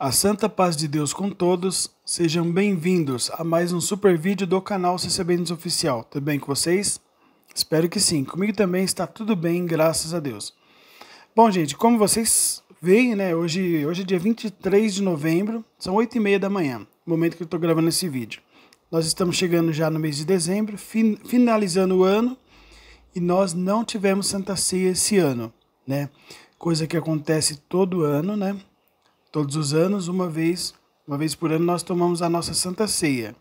A santa paz de Deus com todos, sejam bem-vindos a mais um super vídeo do canal CCBNs Oficial. Tudo bem com vocês? Espero que sim. Comigo também está tudo bem, graças a Deus. Bom, gente, como vocês veem, né, hoje, hoje é dia 23 de novembro, são 8h30 da manhã, momento que eu estou gravando esse vídeo. Nós estamos chegando já no mês de dezembro, fin finalizando o ano, e nós não tivemos Santa Ceia esse ano, né? Coisa que acontece todo ano, né? Todos os anos, uma vez, uma vez por ano, nós tomamos a nossa Santa Ceia.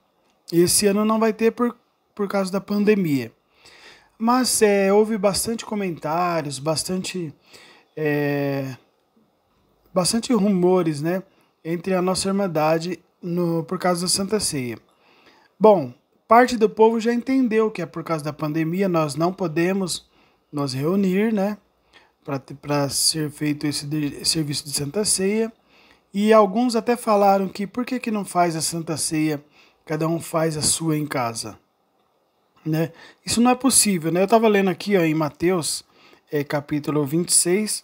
Esse ano não vai ter por, por causa da pandemia. Mas é, houve bastante comentários, bastante, é, bastante rumores né, entre a nossa Irmandade no, por causa da Santa Ceia. Bom, parte do povo já entendeu que é por causa da pandemia, nós não podemos nos reunir né, para ser feito esse de, serviço de Santa Ceia. E alguns até falaram que por que, que não faz a Santa Ceia, cada um faz a sua em casa? Né? Isso não é possível. Né? Eu estava lendo aqui ó, em Mateus, é, capítulo 26,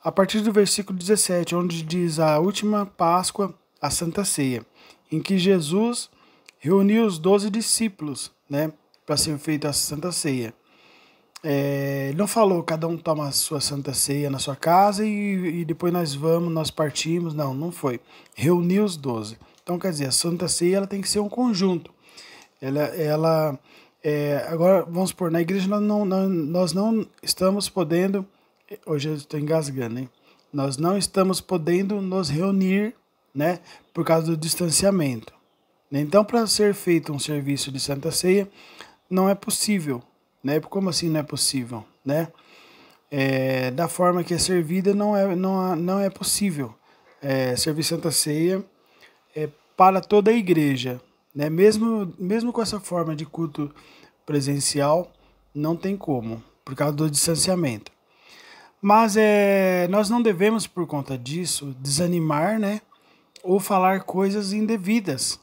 a partir do versículo 17, onde diz a última Páscoa, a Santa Ceia, em que Jesus reuniu os doze discípulos né, para ser feita a Santa Ceia. É, não falou, cada um toma a sua santa ceia na sua casa e, e depois nós vamos, nós partimos. Não, não foi. Reuniu os doze. Então, quer dizer, a santa ceia ela tem que ser um conjunto. Ela, ela é, agora, vamos supor, na igreja nós não, nós não estamos podendo. Hoje eu estou engasgando, hein? Nós não estamos podendo nos reunir, né? Por causa do distanciamento. Então, para ser feito um serviço de santa ceia, não é possível né? Como assim não é possível, né? É, da forma que é servida não é, não, não é possível é, servir Santa Ceia é, para toda a igreja, né? Mesmo, mesmo com essa forma de culto presencial, não tem como, por causa do distanciamento. Mas é, nós não devemos, por conta disso, desanimar, né? Ou falar coisas indevidas.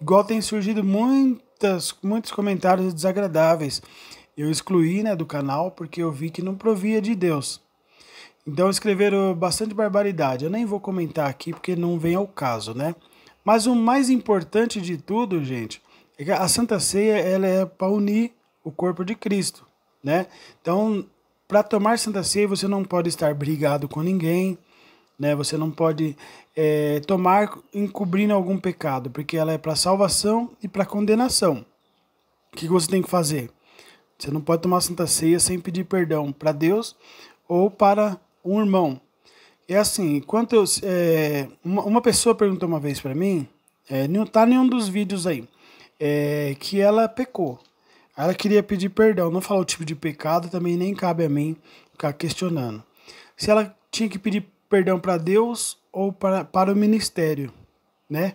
Igual tem surgido muito muitas, muitos comentários desagradáveis. Eu excluí né, do canal porque eu vi que não provia de Deus. Então escreveram bastante barbaridade. Eu nem vou comentar aqui porque não vem ao caso, né? Mas o mais importante de tudo, gente, é que a Santa Ceia ela é para unir o corpo de Cristo, né? Então, para tomar Santa Ceia, você não pode estar brigado com ninguém, né? Você não pode é, tomar encobrindo algum pecado, porque ela é para salvação e para condenação. O que você tem que fazer? Você não pode tomar Santa Ceia sem pedir perdão para Deus ou para um irmão. É assim, enquanto eu, é, uma, uma, pessoa perguntou uma vez para mim, é, não tá nenhum dos vídeos aí, é, que ela pecou. Ela queria pedir perdão, não falou o tipo de pecado, também nem cabe a mim ficar questionando. Se ela tinha que pedir perdão para Deus ou para, para o ministério, né?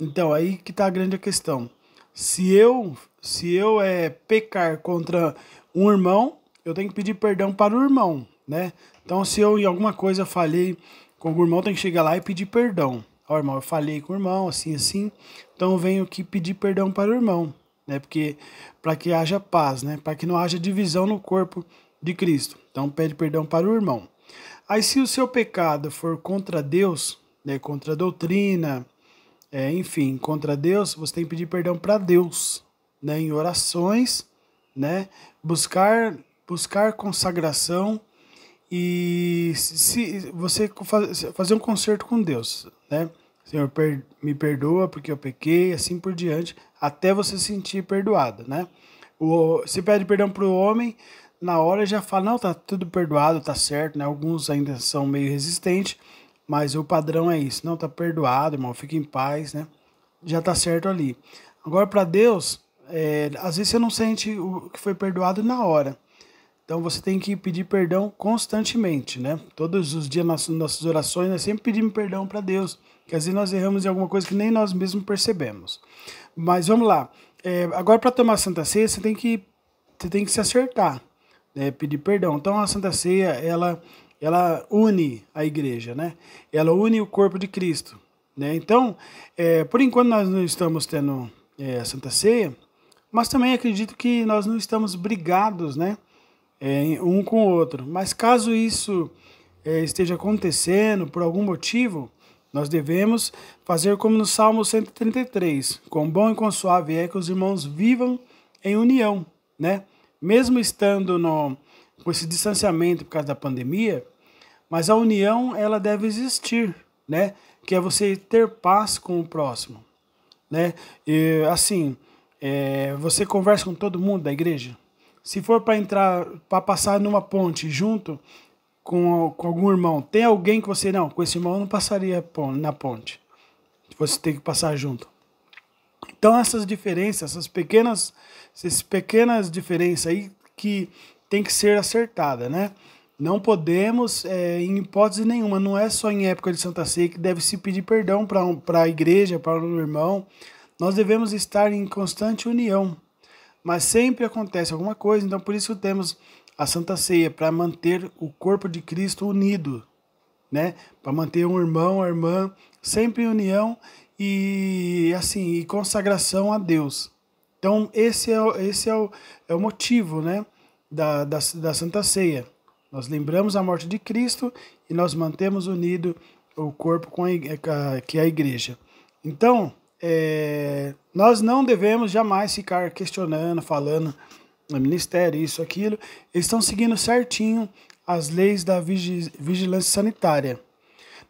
Então, aí que está a grande questão. Se eu, se eu é, pecar contra um irmão, eu tenho que pedir perdão para o irmão, né? Então, se eu em alguma coisa falhei com o irmão, tem que chegar lá e pedir perdão. Ó, irmão, eu falei com o irmão, assim, assim. Então, eu venho aqui pedir perdão para o irmão, né? Porque para que haja paz, né? Para que não haja divisão no corpo de Cristo. Então, pede perdão para o irmão. Aí, se o seu pecado for contra Deus, né, contra a doutrina, é, enfim, contra Deus, você tem que pedir perdão para Deus, né, em orações, né, buscar, buscar consagração e se você fazer um concerto com Deus, né, Senhor, per, me perdoa porque eu pequei, assim por diante, até você sentir perdoado, né. O, se pede perdão para o homem, na hora já fala, não, tá tudo perdoado, tá certo, né? Alguns ainda são meio resistentes, mas o padrão é isso, não, tá perdoado, irmão, fica em paz, né? Já tá certo ali. Agora, para Deus, é, às vezes você não sente o que foi perdoado na hora. Então você tem que pedir perdão constantemente, né? Todos os dias nas nossas orações nós sempre pedimos perdão para Deus, que às vezes nós erramos em alguma coisa que nem nós mesmos percebemos. Mas vamos lá. É, agora para tomar Santa Ceia você tem que você tem que se acertar é, pedir perdão. Então a Santa Ceia ela ela une a igreja, né? Ela une o corpo de Cristo, né? Então, é, por enquanto nós não estamos tendo é, a Santa Ceia, mas também acredito que nós não estamos brigados, né? É, um com o outro. Mas caso isso é, esteja acontecendo por algum motivo, nós devemos fazer como no Salmo 133: "Com bom e com suave é que os irmãos vivam em união", né? mesmo estando no, com esse distanciamento por causa da pandemia, mas a união ela deve existir, né? Que é você ter paz com o próximo, né? E, assim, é, você conversa com todo mundo da igreja. Se for para entrar, para passar numa ponte junto com, com algum irmão, tem alguém que você não, com esse irmão eu não passaria na ponte. Você tem que passar junto. Então essas diferenças, essas pequenas, essas pequenas diferenças aí que tem que ser acertada, né? Não podemos, é, em hipótese nenhuma, não é só em época de Santa Ceia que deve se pedir perdão para a igreja, para o irmão. Nós devemos estar em constante união. Mas sempre acontece alguma coisa, então por isso temos a Santa Ceia, para manter o corpo de Cristo unido, né? Para manter um irmão, a irmã sempre em união e assim e consagração a Deus. Então esse é, esse é, o, é o motivo né, da, da, da Santa Ceia. Nós lembramos a morte de Cristo e nós mantemos unido o corpo com a, é, que é a igreja. Então, é, nós não devemos jamais ficar questionando, falando no ministério, isso, aquilo. Eles estão seguindo certinho as leis da vigilância sanitária.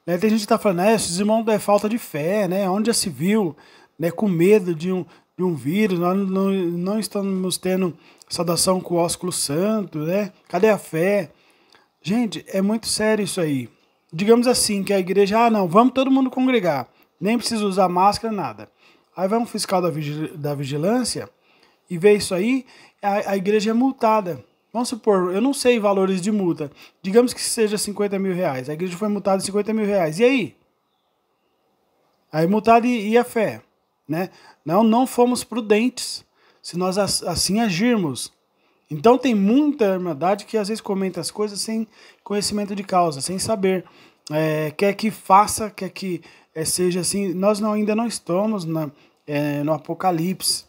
Né? Tem gente que está falando, né, esses irmãos é falta de fé, né? Onde já se viu, né? Com medo de um, de um vírus, nós não, não estamos tendo saudação com o ósculo santo, né? Cadê a fé? Gente, é muito sério isso aí. Digamos assim, que a igreja, ah não, vamos todo mundo congregar, nem precisa usar máscara, nada. Aí vai um fiscal da, da vigilância e vê isso aí, a, a igreja é multada. Vamos supor, eu não sei valores de multa. Digamos que seja 50 mil reais. A igreja foi multada em 50 mil reais. E aí? Aí multada e, e a fé. Né? Não, não fomos prudentes se nós assim agirmos. Então tem muita irmandade que às vezes comenta as coisas sem conhecimento de causa, sem saber. É, quer que faça, quer que é, seja assim. Nós não, ainda não estamos na, é, no Apocalipse,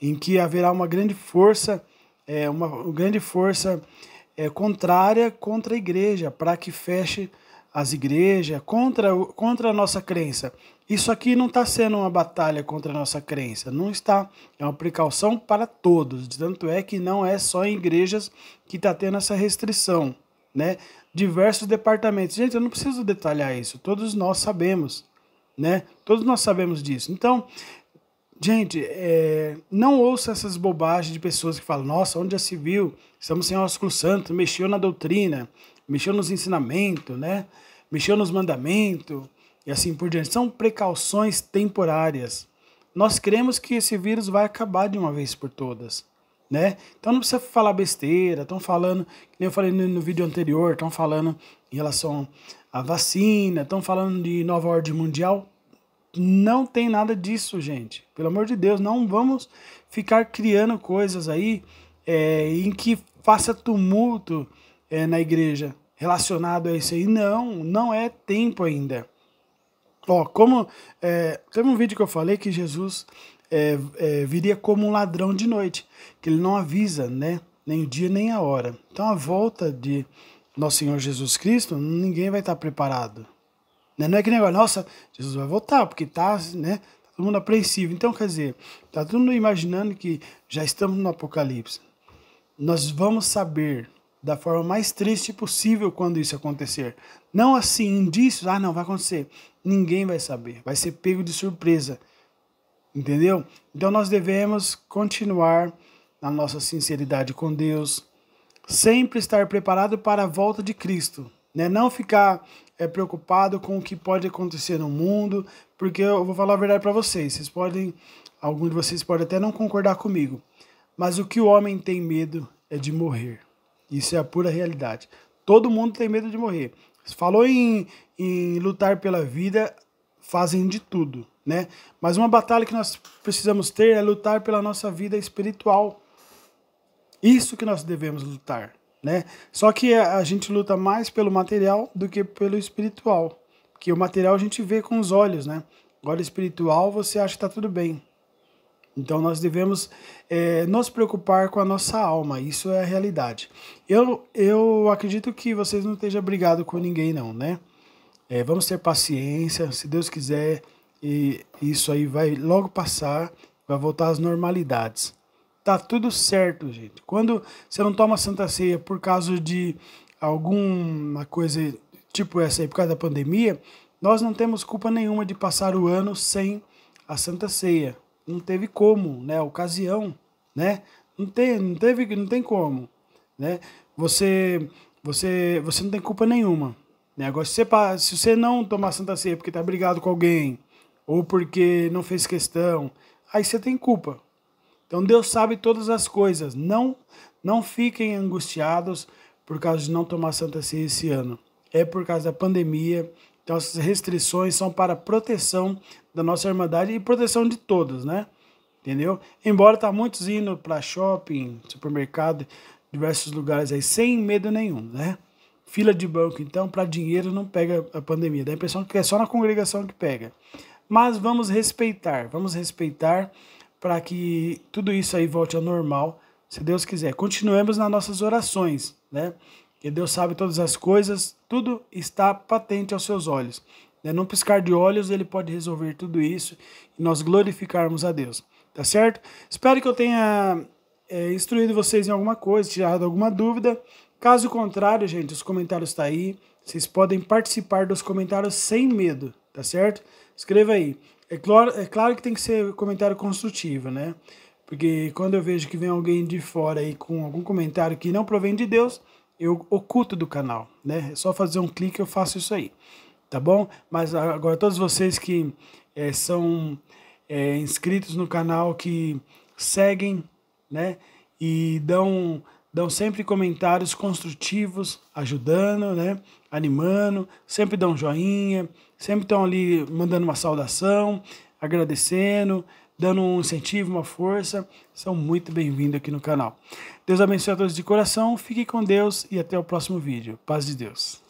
em que haverá uma grande força é, uma grande força é, contrária contra a igreja, para que feche as igrejas, contra, contra a nossa crença. Isso aqui não está sendo uma batalha contra a nossa crença, não está. É uma precaução para todos. Tanto é que não é só em igrejas que está tendo essa restrição. Né? Diversos departamentos. Gente, eu não preciso detalhar isso, todos nós sabemos. Né? Todos nós sabemos disso. Então, Gente, é, não ouça essas bobagens de pessoas que falam: nossa, onde já se viu? Estamos sem ósculo santo, mexeu na doutrina, mexeu nos ensinamentos, né? mexeu nos mandamentos e assim por diante. São precauções temporárias. Nós cremos que esse vírus vai acabar de uma vez por todas. Né? Então não precisa falar besteira, estão falando, que eu falei no vídeo anterior, estão falando em relação à vacina, estão falando de nova ordem mundial, não tem nada disso, gente. Pelo amor de Deus, não vamos ficar criando coisas aí é, em que faça tumulto é, na igreja relacionado a isso aí. Não, não é tempo ainda. Ó, como é, teve um vídeo que eu falei que Jesus é, é, viria como um ladrão de noite, que ele não avisa, né? Nem o dia nem a hora. Então a volta de nosso Senhor Jesus Cristo, ninguém vai estar preparado. Né? Não é que negócio, nossa, Jesus vai voltar, porque tá, né? Tá todo mundo apreensivo. Então, quer dizer, tá todo mundo imaginando que já estamos no Apocalipse. Nós vamos saber da forma mais triste possível quando isso acontecer. Não assim, indícios, ah, não, vai acontecer. Ninguém vai saber, vai ser pego de surpresa. Entendeu? Então nós devemos continuar na nossa sinceridade com Deus, sempre estar preparado para a volta de Cristo, né? Não ficar é, preocupado com o que pode acontecer no mundo, porque eu vou falar a verdade para vocês. Vocês podem, algum de vocês pode até não concordar comigo, mas o que o homem tem medo é de morrer. Isso é a pura realidade. Todo mundo tem medo de morrer. Falou em, em lutar pela vida, fazem de tudo, né? Mas uma batalha que nós precisamos ter é lutar pela nossa vida espiritual. Isso que nós devemos lutar né? Só que a gente luta mais pelo material do que pelo espiritual, porque o material a gente vê com os olhos, né? Agora espiritual você acha que está tudo bem. Então nós devemos é, nos preocupar com a nossa alma, isso é a realidade. Eu, eu acredito que vocês não estejam brigados com ninguém não, né? É, vamos ter paciência, se Deus quiser, e isso aí vai logo passar, vai voltar às normalidades tá tudo certo, gente. Quando você não toma Santa Ceia por causa de alguma coisa tipo essa aí, por causa da pandemia, nós não temos culpa nenhuma de passar o ano sem a Santa Ceia. Não teve como, né? Ocasião, né? Não tem, não teve, não tem como, né? Você, você, você não tem culpa nenhuma. Né? Agora, se você, se você não tomar Santa Ceia porque tá brigado com alguém ou porque não fez questão, aí você tem culpa. Então Deus sabe todas as coisas. Não, não fiquem angustiados por causa de não tomar Santa Ceia esse ano. É por causa da pandemia. Então essas restrições são para proteção da nossa irmandade e proteção de todos, né? Entendeu? Embora tá muitos indo para shopping, supermercado, diversos lugares aí sem medo nenhum, né? Fila de banco, então, para dinheiro não pega a pandemia. Dá a impressão que é só na congregação que pega. Mas vamos respeitar, vamos respeitar para que tudo isso aí volte ao normal, se Deus quiser. Continuemos nas nossas orações, né? Que Deus sabe todas as coisas, tudo está patente aos seus olhos. Né? Num piscar de olhos, ele pode resolver tudo isso e nós glorificarmos a Deus, tá certo? Espero que eu tenha é, instruído vocês em alguma coisa, tirado alguma dúvida. Caso contrário, gente, os comentários estão tá aí. Vocês podem participar dos comentários sem medo, tá certo? Escreva aí. É claro, é claro que tem que ser comentário construtivo, né? Porque quando eu vejo que vem alguém de fora aí com algum comentário que não provém de Deus, eu oculto do canal, né? É só fazer um clique eu faço isso aí, tá bom? Mas agora todos vocês que é, são é, inscritos no canal, que seguem, né? E dão dão sempre comentários construtivos, ajudando, né? Animando, sempre dão joinha, sempre estão ali mandando uma saudação, agradecendo, dando um incentivo, uma força. São muito bem-vindos aqui no canal. Deus abençoe a todos de coração, fique com Deus e até o próximo vídeo. Paz de Deus.